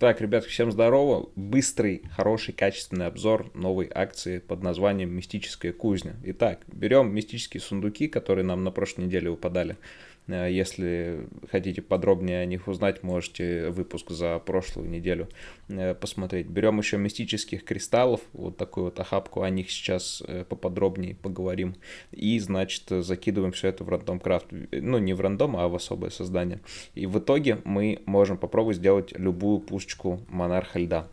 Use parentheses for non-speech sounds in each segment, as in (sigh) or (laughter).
Так, ребят, всем здорово. Быстрый, хороший, качественный обзор новой акции под названием «Мистическая кузня». Итак, берем мистические сундуки, которые нам на прошлой неделе выпадали. Э, если хотите подробнее о них узнать, можете выпуск за прошлую неделю э, посмотреть. Берем еще мистических кристаллов, вот такую вот охапку, о них сейчас э, поподробнее поговорим. И, значит, закидываем все это в рандом крафт. Ну, не в рандом, а в особое создание. И в итоге мы можем попробовать сделать любую пушечку монарха льда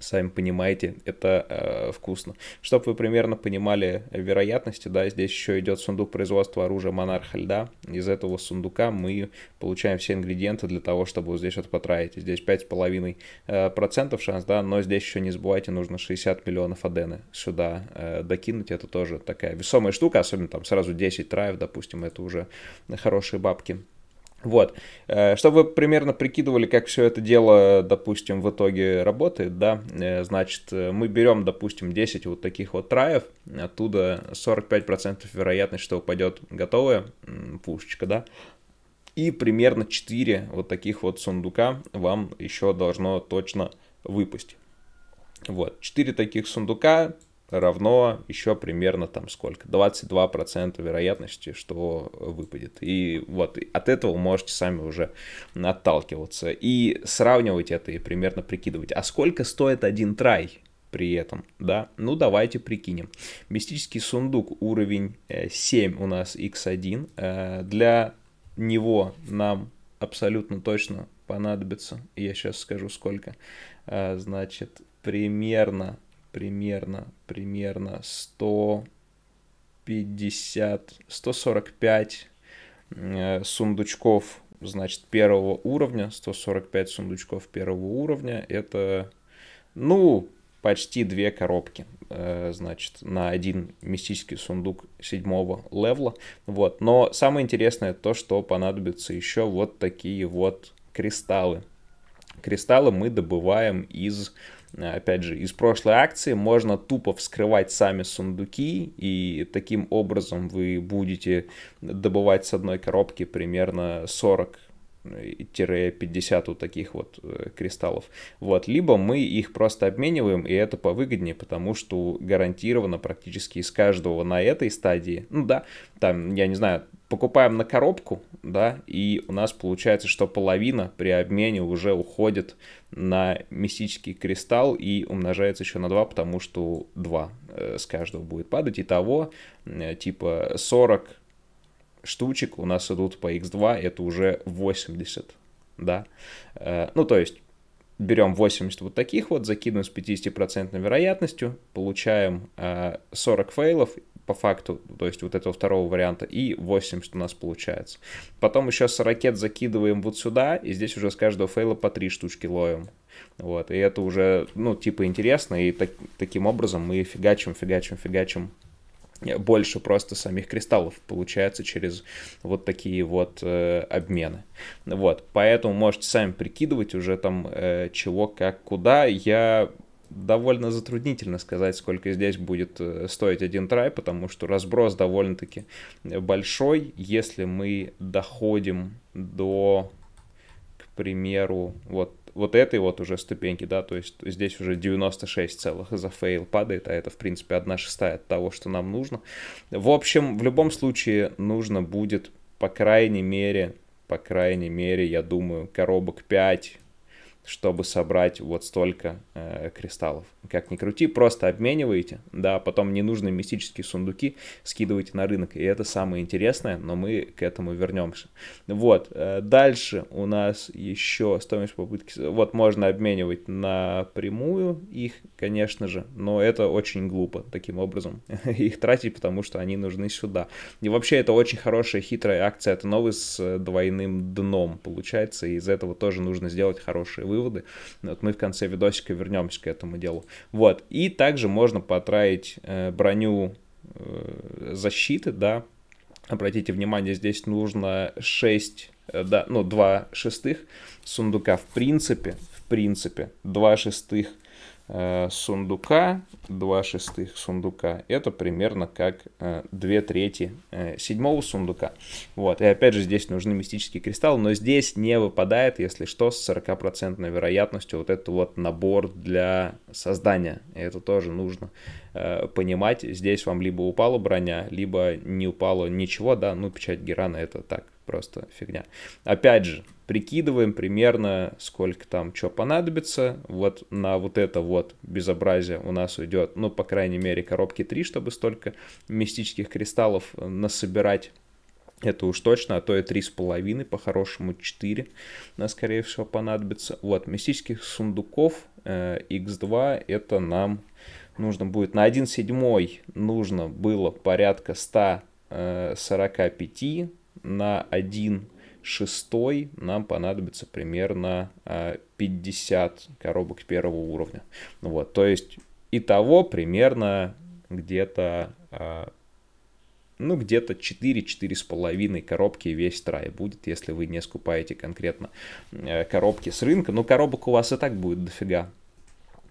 сами понимаете, это э, вкусно. Чтобы вы примерно понимали вероятности, да, здесь еще идет сундук производства оружия монарха льда. Из этого сундука мы получаем все ингредиенты для того, чтобы вот здесь вот потратить. Здесь 5,5% э, процентов шанс, да, но здесь еще не забывайте, нужно 60 миллионов адены сюда э, докинуть. Это тоже такая весомая штука, особенно там сразу 10 траев, допустим, это уже хорошие бабки. Вот. Э, чтобы вы примерно прикидывали, как все это дело, допустим, в итоге работает, да, э, значит, э, мы берем, допустим, 10 вот таких вот траев, оттуда 45% вероятность, что упадет готовая пушечка, да, и примерно 4 вот таких вот сундука вам еще должно точно выпасть. Вот, 4 таких сундука, равно еще примерно там сколько, 22% вероятности, что выпадет. И вот от этого можете сами уже отталкиваться и сравнивать это и примерно прикидывать. А сколько стоит один трай? при этом, да? Ну, давайте прикинем. Мистический сундук уровень 7 э, у нас x1. Э, для него нам абсолютно точно понадобится, я сейчас скажу сколько, э, значит, примерно примерно, примерно 150, 145 э, сундучков, значит, первого уровня, 145 сундучков первого уровня, это, ну, почти две коробки, э, значит, на один мистический сундук седьмого левла, вот, но самое интересное то, что понадобится еще вот такие вот кристаллы. Кристаллы мы добываем из Э, опять же, из прошлой акции можно тупо вскрывать сами сундуки, и таким образом вы будете добывать с одной коробки примерно 40 40-50 вот таких вот э, кристаллов. Вот. Либо мы их просто обмениваем, и это повыгоднее, потому что гарантированно практически из каждого на этой стадии, ну да, там, я не знаю, покупаем на коробку, да, и у нас получается, что половина при обмене уже уходит на мистический кристалл и умножается еще на 2, потому что 2 э, с каждого будет падать. Итого, э, типа 40 штучек у нас идут по x2, это уже 80, да. Э, ну, то есть, берем 80 вот таких вот, закидываем с 50% вероятностью, получаем 40 э, фейлов по факту, то есть вот этого второго варианта, и 80 у нас получается. Потом еще с ракет закидываем вот сюда, и здесь уже с каждого фейла по 3 штучки ловим. Вот, и это уже, ну, типа интересно, и так, таким образом мы фигачим, фигачим, фигачим больше просто самих кристаллов получается через вот такие вот э, обмены. Вот, поэтому можете сами прикидывать уже там э, чего, как, куда. Я довольно затруднительно сказать, сколько здесь будет э, стоить один трай, потому что разброс довольно-таки большой. Если мы доходим до, к примеру, вот вот этой вот уже ступеньки, да, то есть здесь уже 96 целых за фейл падает, а это, в принципе, 1 шестая от того, что нам нужно. В общем, в любом случае нужно будет, по крайней мере, по крайней мере, я думаю, коробок 5, чтобы собрать вот столько э, кристаллов. Как ни крути, просто обмениваете, да, потом ненужные мистические сундуки скидываете на рынок, и это самое интересное, но мы к этому вернемся. Вот, э, дальше у нас еще стоимость попытки, вот можно обменивать напрямую их, конечно же, но это очень глупо таким образом (laughs) их тратить, потому что они нужны сюда. И вообще это очень хорошая хитрая акция, это новый с э, двойным дном получается, и из этого тоже нужно сделать хорошие выводы выводы. Вот мы в конце видосика вернемся к этому делу. Вот. И также можно потратить э, броню э, защиты, да. Обратите внимание, здесь нужно 6, э, да, ну, 2 шестых сундука в принципе, в принципе, 2 шестых Э, сундука, два шестых сундука, это примерно как э, две трети э, седьмого сундука. Вот, и опять же здесь нужны мистические кристаллы, но здесь не выпадает, если что, с 40% вероятностью вот этот вот набор для создания. И это тоже нужно Э, понимать, здесь вам либо упала броня, либо не упало ничего, да, ну, печать Герана это так, просто фигня. Опять же, прикидываем примерно, сколько там что понадобится. Вот на вот это вот безобразие у нас уйдет, ну, по крайней мере, коробки 3, чтобы столько мистических кристаллов насобирать. Это уж точно, а то и 3,5, по-хорошему 4, нас скорее всего понадобится. Вот, мистических сундуков э, X2 это нам нужно будет на 1 седьмой нужно было порядка 145, э, на 1 шестой нам понадобится примерно 50 э, коробок первого уровня. Вот, то есть итого примерно где-то э, ну, где-то 4 половиной коробки весь трай будет, если вы не скупаете конкретно коробки с рынка. Но ну, коробок у вас и так будет дофига.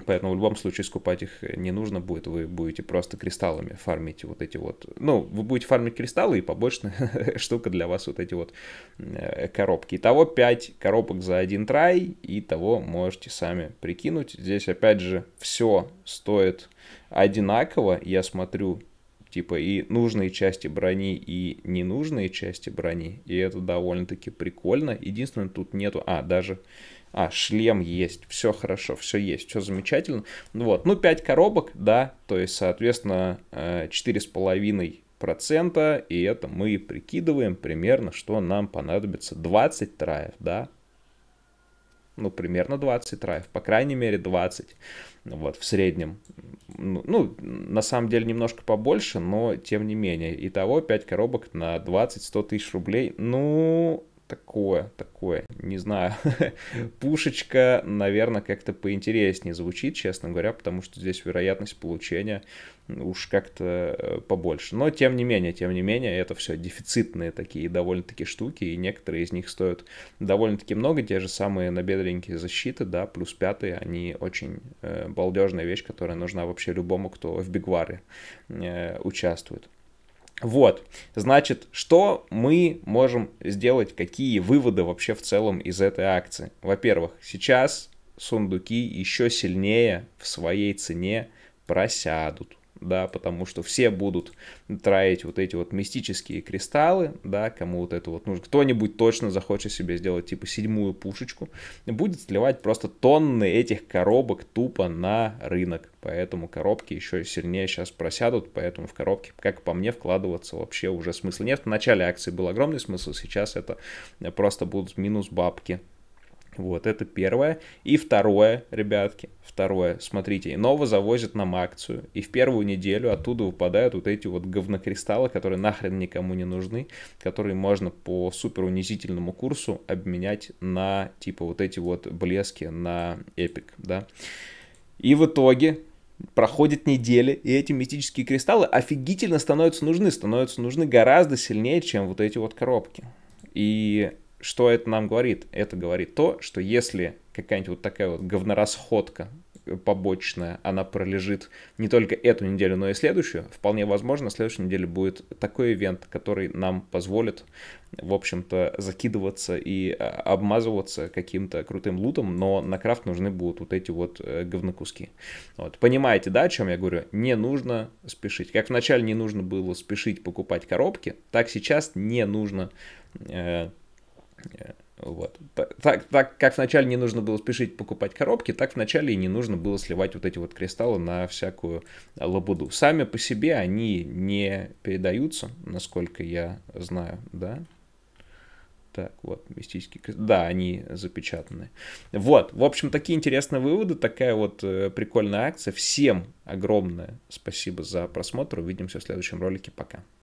Поэтому в любом случае скупать их не нужно будет. Вы будете просто кристаллами фармить вот эти вот... Ну, вы будете фармить кристаллы и побочная (laughs) штука для вас вот эти вот э, коробки. Итого 5 коробок за один трай. И того можете сами прикинуть. Здесь опять же все стоит одинаково. Я смотрю типа и нужные части брони, и ненужные части брони, и это довольно-таки прикольно. Единственное, тут нету, а, даже, а, шлем есть, все хорошо, все есть, все замечательно. Ну вот, ну, 5 коробок, да, то есть, соответственно, 4,5 э, процента, и это мы прикидываем примерно, что нам понадобится 20 траев, да, ну, примерно 20 траев, по крайней мере 20, ну, вот, в среднем. Ну, ну, на самом деле немножко побольше, но тем не менее. Итого 5 коробок на 20-100 тысяч рублей, ну, такое, такое, не знаю. (laughs) Пушечка, наверное, как-то поинтереснее звучит, честно говоря, потому что здесь вероятность получения уж как-то э, побольше. Но тем не менее, тем не менее, это все дефицитные такие довольно-таки штуки, и некоторые из них стоят довольно-таки много. Те же самые набедренькие защиты, да, плюс пятые, они очень э, балдежная вещь, которая нужна вообще любому, кто в бигваре э, участвует. Вот, значит, что мы можем сделать, какие выводы вообще в целом из этой акции? Во-первых, сейчас сундуки еще сильнее в своей цене просядут да, потому что все будут траить вот эти вот мистические кристаллы, да, кому вот это вот нужно. Кто-нибудь точно захочет себе сделать типа седьмую пушечку, будет сливать просто тонны этих коробок тупо на рынок. Поэтому коробки еще сильнее сейчас просядут, поэтому в коробке как по мне, вкладываться вообще уже смысла нет. В начале акции был огромный смысл, сейчас это просто будут минус бабки вот, это первое. И второе, ребятки, второе, смотрите, Innova завозят нам акцию, и в первую неделю оттуда выпадают вот эти вот говнокристаллы, которые нахрен никому не нужны, которые можно по супер унизительному курсу обменять на, типа, вот эти вот блески на эпик, да. И в итоге проходит недели, и эти мистические кристаллы офигительно становятся нужны, становятся нужны гораздо сильнее, чем вот эти вот коробки. И что это нам говорит? Это говорит то, что если какая-нибудь вот такая вот говнорасходка побочная, она пролежит не только эту неделю, но и следующую, вполне возможно, следующей неделе будет такой ивент, который нам позволит, в общем-то, закидываться и а, обмазываться каким-то крутым лутом, но на крафт нужны будут вот эти вот э, говнокуски. Вот. Понимаете, да, о чем я говорю? Не нужно спешить. Как вначале не нужно было спешить покупать коробки, так сейчас не нужно э, Э, вот. Так, так как вначале не нужно было спешить покупать коробки, так вначале и не нужно было сливать вот эти вот кристаллы на всякую лабуду. Сами по себе они не передаются, насколько я знаю, да. Так, вот, мистический, Да, они запечатаны. Вот, в общем, такие интересные выводы, такая вот э, прикольная акция. Всем огромное спасибо за просмотр. Увидимся в следующем ролике. Пока.